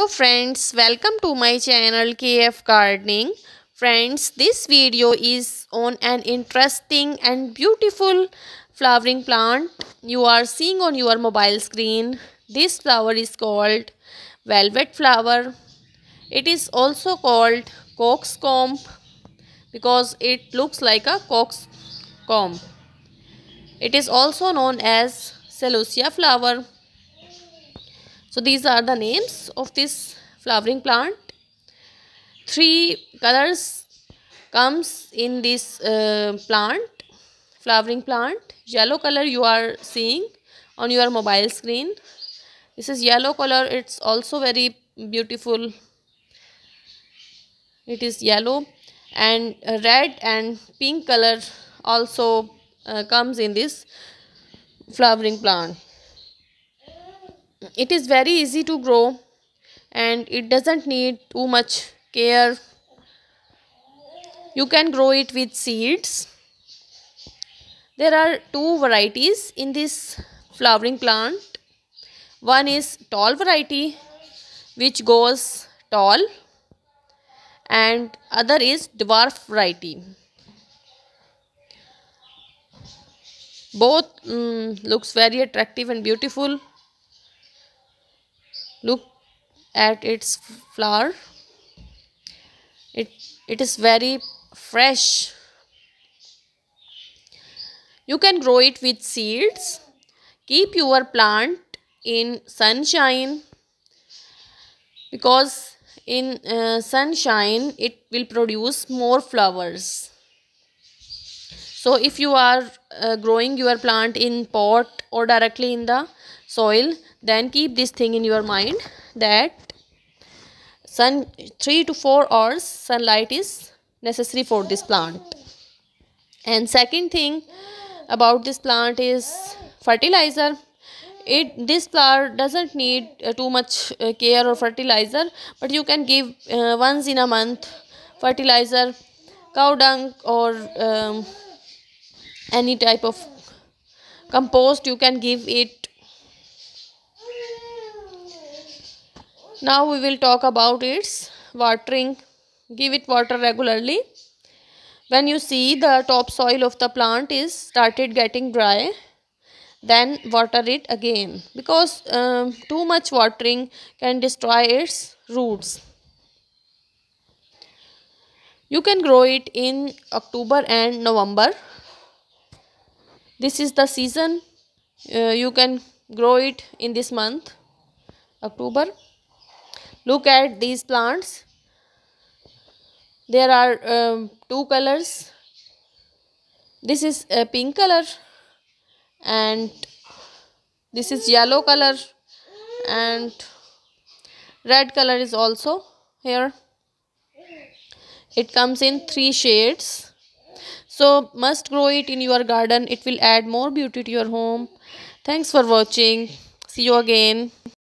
Hello friends, welcome to my channel KF Gardening. Friends, this video is on an interesting and beautiful flowering plant you are seeing on your mobile screen. This flower is called velvet flower. It is also called coxcomb because it looks like a coxcomb. It is also known as celosia flower. So these are the names of this flowering plant. Three colors comes in this uh, plant, flowering plant. Yellow color you are seeing on your mobile screen. This is yellow color. It's also very beautiful. It is yellow and red and pink color also uh, comes in this flowering plant it is very easy to grow and it doesn't need too much care you can grow it with seeds there are two varieties in this flowering plant one is tall variety which goes tall and other is dwarf variety both um, looks very attractive and beautiful look at its flower it it is very fresh you can grow it with seeds keep your plant in sunshine because in uh, sunshine it will produce more flowers so if you are uh, growing your plant in pot or directly in the soil then keep this thing in your mind that sun 3 to 4 hours sunlight is necessary for this plant and second thing about this plant is fertilizer it this flower doesn't need uh, too much uh, care or fertilizer but you can give uh, once in a month fertilizer cow dung or um, any type of compost you can give it now we will talk about its watering give it water regularly when you see the topsoil of the plant is started getting dry then water it again because um, too much watering can destroy its roots you can grow it in october and november this is the season uh, you can grow it in this month october look at these plants there are um, two colors this is a pink color and this is yellow color and red color is also here it comes in three shades so must grow it in your garden it will add more beauty to your home thanks for watching see you again